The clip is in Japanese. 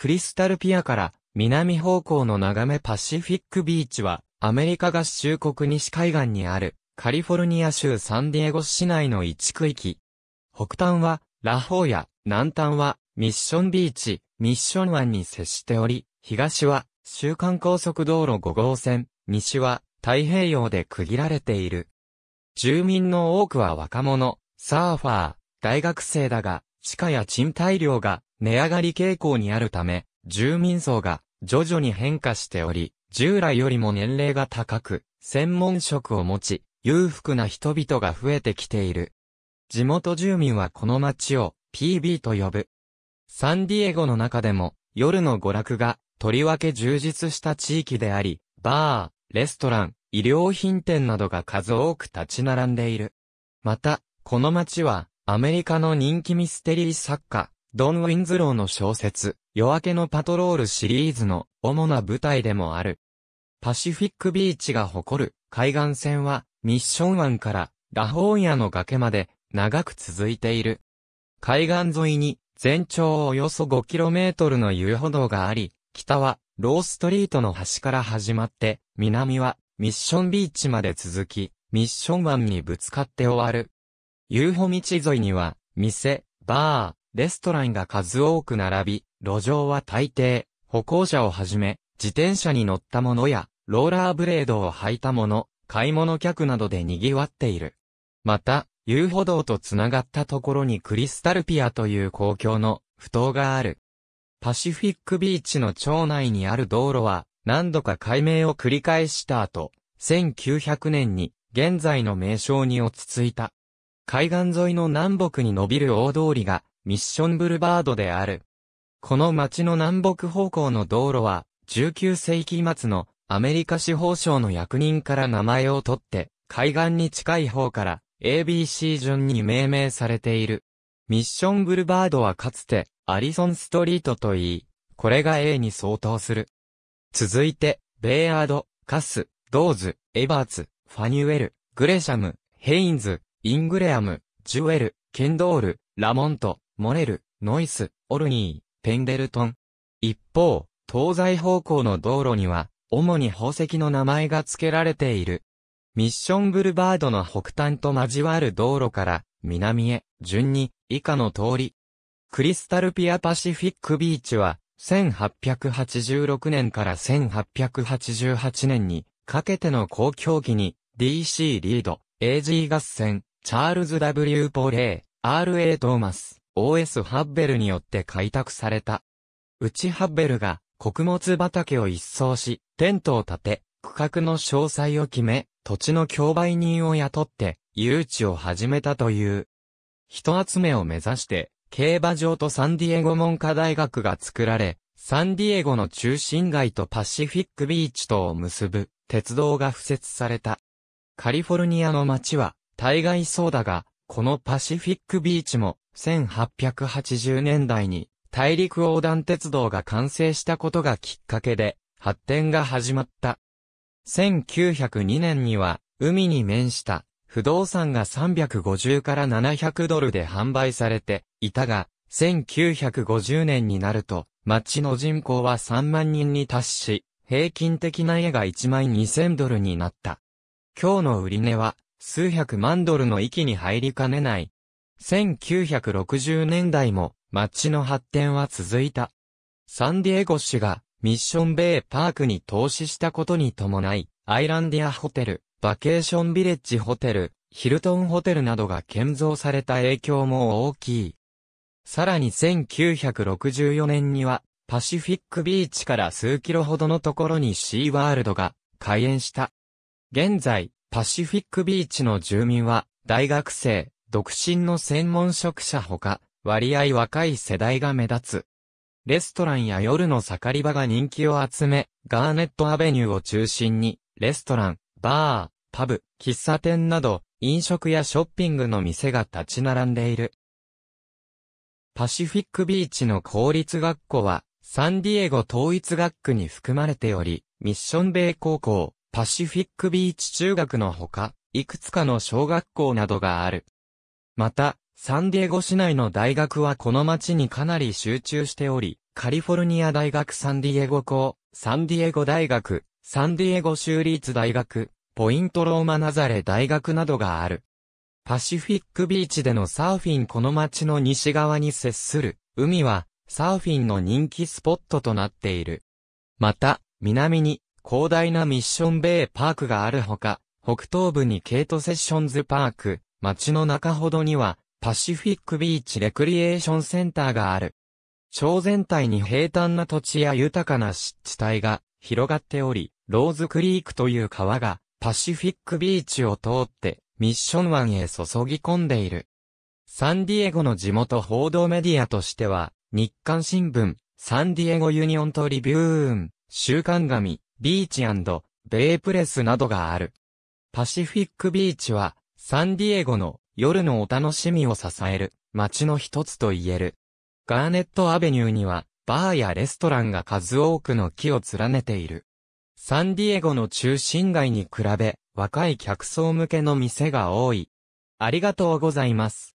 クリスタルピアから南方向の眺めパシフィックビーチはアメリカ合衆国西海岸にあるカリフォルニア州サンディエゴ市内の一区域。北端はラホーヤ、南端はミッションビーチ、ミッション湾に接しており、東は週間高速道路5号線、西は太平洋で区切られている。住民の多くは若者、サーファー、大学生だが、地下や賃貸料が値上がり傾向にあるため、住民層が徐々に変化しており、従来よりも年齢が高く、専門職を持ち、裕福な人々が増えてきている。地元住民はこの街を PB と呼ぶ。サンディエゴの中でも夜の娯楽がとりわけ充実した地域であり、バー、レストラン、医療品店などが数多く立ち並んでいる。また、この街はアメリカの人気ミステリー作家、ドン・ウィンズローの小説、夜明けのパトロールシリーズの主な舞台でもある。パシフィックビーチが誇る海岸線はミッション湾からラホーン屋の崖まで長く続いている。海岸沿いに全長およそ 5km の遊歩道があり、北はローストリートの端から始まって、南はミッションビーチまで続き、ミッション湾にぶつかって終わる。遊歩道沿いには、店、バー、レストランが数多く並び、路上は大抵、歩行者をはじめ、自転車に乗った者や、ローラーブレードを履いた者、買い物客などで賑わっている。また、遊歩道とつながったところにクリスタルピアという公共の不当がある。パシフィックビーチの町内にある道路は何度か解明を繰り返した後、1900年に現在の名称に落ち着いた。海岸沿いの南北に伸びる大通りがミッションブルバードである。この町の南北方向の道路は、19世紀末のアメリカ司法省の役人から名前を取って、海岸に近い方から ABC 順に命名されている。ミッションブルバードはかつてアリソンストリートといい、これが A に相当する。続いて、ベイアード、カス、ドーズ、エバーツ、ファニュエル、グレシャム、ヘインズ、イングレアム、ジュエル、ケンドール、ラモント、モレル、ノイス、オルニー、ペンデルトン。一方、東西方向の道路には、主に宝石の名前が付けられている。ミッションブルバードの北端と交わる道路から、南へ、順に、以下の通り。クリスタルピアパシフィックビーチは、1886年から1888年に、かけての公共機に、DC リード、AG 合戦、チャールズ W ポレー、RA トーマス、OS ハッベルによって開拓された。うちハッベルが穀物畑を一掃し、テントを建て、区画の詳細を決め、土地の競売人を雇って、誘致を始めたという。人集めを目指して、競馬場とサンディエゴ文科大学が作られ、サンディエゴの中心街とパシフィックビーチとを結ぶ鉄道が敷設された。カリフォルニアの街は大概そうだが、このパシフィックビーチも1880年代に大陸横断鉄道が完成したことがきっかけで発展が始まった。1902年には海に面した不動産が350から700ドルで販売されていたが、1950年になると町の人口は3万人に達し、平均的な家が1万2000ドルになった。今日の売値は数百万ドルの域に入りかねない1960年代も街の発展は続いた。サンディエゴ市がミッションベイパークに投資したことに伴い、アイランディアホテル、バケーションビレッジホテル、ヒルトンホテルなどが建造された影響も大きい。さらに1964年には、パシフィックビーチから数キロほどのところにシーワールドが開園した。現在、パシフィックビーチの住民は、大学生、独身の専門職者ほか、割合若い世代が目立つ。レストランや夜の盛り場が人気を集め、ガーネットアベニューを中心に、レストラン、バー、パブ、喫茶店など、飲食やショッピングの店が立ち並んでいる。パシフィックビーチの公立学校は、サンディエゴ統一学区に含まれており、ミッションベイ高校、パシフィックビーチ中学のほか、いくつかの小学校などがある。また、サンディエゴ市内の大学はこの町にかなり集中しており、カリフォルニア大学サンディエゴ校、サンディエゴ大学、サンディエゴ州立大学、ポイントローマナザレ大学などがある。パシフィックビーチでのサーフィンこの町の西側に接する海はサーフィンの人気スポットとなっている。また、南に広大なミッションベイパークがあるほか、北東部にケートセッションズパーク、街の中ほどには、パシフィックビーチレクリエーションセンターがある。町全体に平坦な土地や豊かな湿地帯が広がっており、ローズクリークという川がパシフィックビーチを通ってミッション湾へ注ぎ込んでいる。サンディエゴの地元報道メディアとしては、日刊新聞、サンディエゴユニオンとリビューン、週刊紙、ビーチベイプレスなどがある。パシフィックビーチはサンディエゴの夜のお楽しみを支える街の一つと言える。ガーネットアベニューにはバーやレストランが数多くの木を連ねている。サンディエゴの中心街に比べ若い客層向けの店が多い。ありがとうございます。